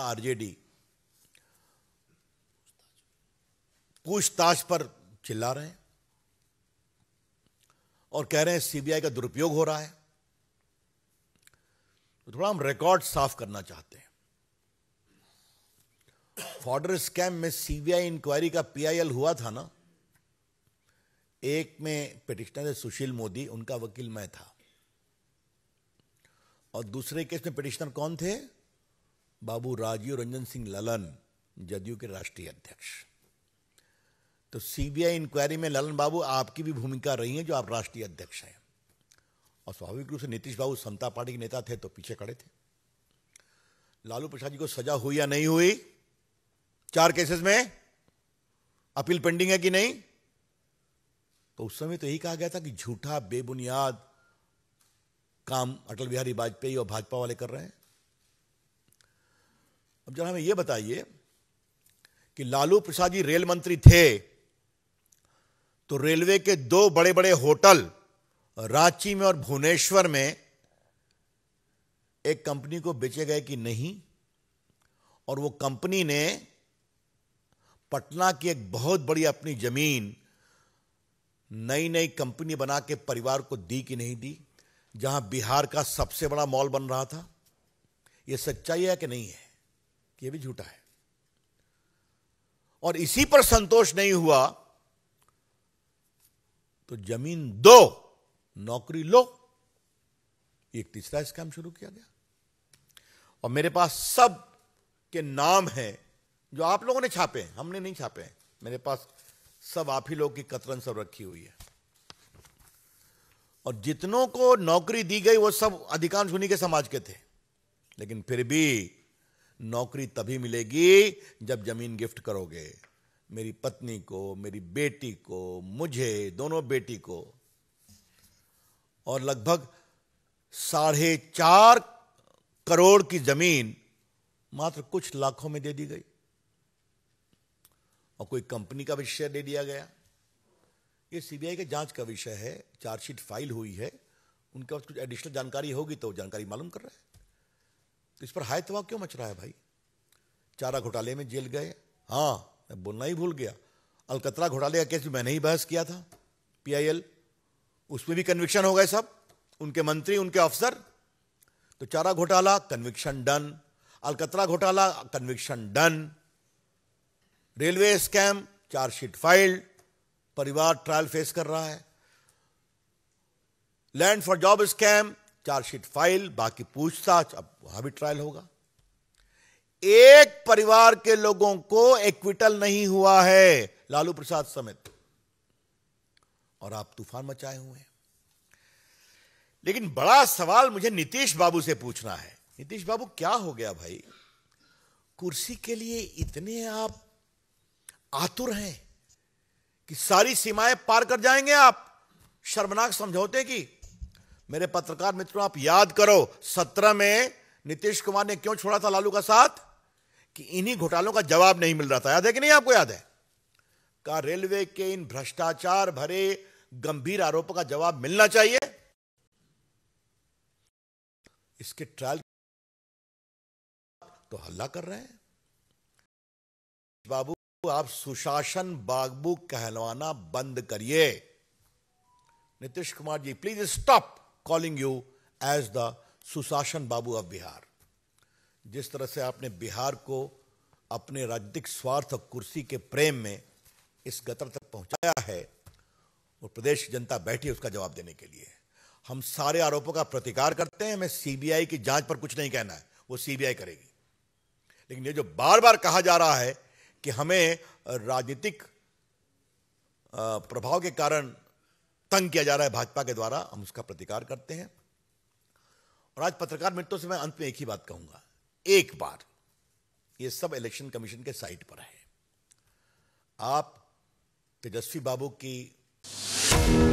RJD पूछताछ पर चिल्ला रहे हैं और कह रहे हैं सीबीआई का दुरुपयोग हो रहा है तो थोड़ा हम रिकॉर्ड साफ करना चाहते हैं फॉर्डर स्कैम में सीबीआई इंक्वायरी का पीआईएल हुआ था ना एक में पिटिशनर है सुशील मोदी उनका वकील मैं था और दूसरे केस में पिटिशनर कौन थे बाबू राजीव रंजन सिंह ललन जदयू के राष्ट्रीय अध्यक्ष तो सीबीआई इंक्वायरी में ललन बाबू आपकी भी भूमिका रही है जो आप राष्ट्रीय अध्यक्ष हैं और स्वाभाविक रूप से नीतीश बाबू समता पार्टी के नेता थे तो पीछे खड़े थे लालू प्रसाद जी को सजा हुई या नहीं हुई चार केसेस में अपील पेंडिंग है कि नहीं तो उस समय तो यही कहा गया था कि झूठा बेबुनियाद काम अटल बिहारी वाजपेयी और भाजपा वाले कर रहे हैं अब जरा हमें यह बताइए कि लालू प्रसाद जी रेल मंत्री थे तो रेलवे के दो बड़े बड़े होटल रांची में और भुवनेश्वर में एक कंपनी को बेचे गए कि नहीं और वो कंपनी ने पटना की एक बहुत बड़ी अपनी जमीन नई नई कंपनी बना के परिवार को दी कि नहीं दी जहां बिहार का सबसे बड़ा मॉल बन रहा था यह सच्चाई है कि नहीं है कि यह भी झूठा है और इसी पर संतोष नहीं हुआ तो जमीन दो नौकरी लो एक तीसरा स्कैम शुरू किया गया और मेरे पास सब के नाम हैं जो आप लोगों ने छापे हैं हमने नहीं छापे हैं मेरे पास सब आप ही लोग की कतरन सब रखी हुई है और जितनों को नौकरी दी गई वो सब अधिकांश उन्हीं के समाज के थे लेकिन फिर भी नौकरी तभी मिलेगी जब जमीन गिफ्ट करोगे मेरी पत्नी को मेरी बेटी को मुझे दोनों बेटी को और लगभग साढ़े चार करोड़ की जमीन मात्र कुछ लाखों में दे दी गई और कोई कंपनी का भी दे दिया गया ये सीबीआई के जांच का विषय है चार्जशीट फाइल हुई है उनके पास कुछ एडिशनल जानकारी होगी तो जानकारी मालूम कर रहे हैं तो इस पर हाय तवा क्यों मच रहा है भाई चारा घोटाले में जेल गए हाँ मैं बोलना ही भूल गया अलकतरा घोटाले का केस भी मैंने ही बहस किया था पीआईएल उसमें भी कन्विक्शन हो गए सब उनके मंत्री उनके अफसर तो चारा घोटाला कन्विक्शन डन अलकतरा घोटाला conviction done railway scam chargesheet filed परिवार ट्रायल फेस कर रहा है land for job scam chargesheet file बाकी पूछताछ अब वहां भी ट्रायल होगा एक परिवार के लोगों को एक्विटल नहीं हुआ है लालू प्रसाद समेत और आप तूफान मचाए हुए हैं लेकिन बड़ा सवाल मुझे नीतीश बाबू से पूछना है नीतीश बाबू क्या हो गया भाई कुर्सी के लिए इतने आप आतुर हैं कि सारी सीमाएं पार कर जाएंगे आप शर्मनाक समझौते की मेरे पत्रकार मित्रों आप याद करो सत्रह में नीतीश कुमार ने क्यों छोड़ा था लालू का साथ कि इन्हीं घोटालों का जवाब नहीं मिल रहा था याद है कि नहीं आपको याद है का रेलवे के इन भ्रष्टाचार भरे गंभीर आरोपों का जवाब मिलना चाहिए इसके ट्रायल तो हल्ला कर रहे हैं बाबू आप सुशासन बागबू कहलवाना बंद करिए Nitish Kumar ji please stop calling you as the Sushasan Babu of Bihar जिस तरह से आपने बिहार को अपने राजनीतिक स्वार्थ और कुर्सी के प्रेम में इस गतर तक पहुंचाया है और प्रदेश जनता बैठी है उसका जवाब देने के लिए हम सारे आरोपों का प्रतिकार करते हैं हमें सीबीआई की जांच पर कुछ नहीं कहना है वो सीबीआई करेगी लेकिन ये जो बार बार कहा जा रहा है कि हमें राजनीतिक प्रभाव के कारण तंग किया जा रहा है भाजपा के द्वारा हम उसका प्रतिकार करते हैं और आज पत्रकार मित्रों से मैं अंत में एक ही बात कहूंगा एक बार ये सब इलेक्शन कमीशन के साइट पर है आप तेजस्वी बाबू की